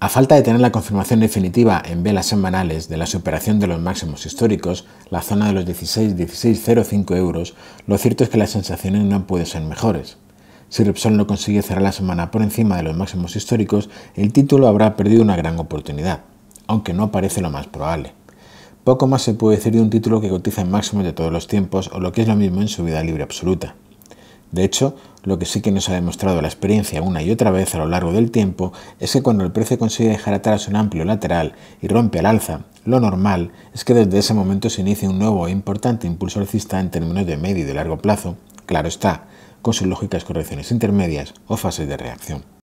A falta de tener la confirmación definitiva en velas semanales de la superación de los máximos históricos, la zona de los 16,1605 euros, lo cierto es que las sensaciones no pueden ser mejores. Si Repsol no consigue cerrar la semana por encima de los máximos históricos, el título habrá perdido una gran oportunidad, aunque no parece lo más probable. Poco más se puede decir de un título que cotiza en máximos de todos los tiempos o lo que es lo mismo en su vida libre absoluta. De hecho, lo que sí que nos ha demostrado la experiencia una y otra vez a lo largo del tiempo es que cuando el precio consigue dejar atrás un amplio lateral y rompe al alza, lo normal es que desde ese momento se inicie un nuevo e importante impulso alcista en términos de medio y de largo plazo, claro está, con sus lógicas correcciones intermedias o fases de reacción.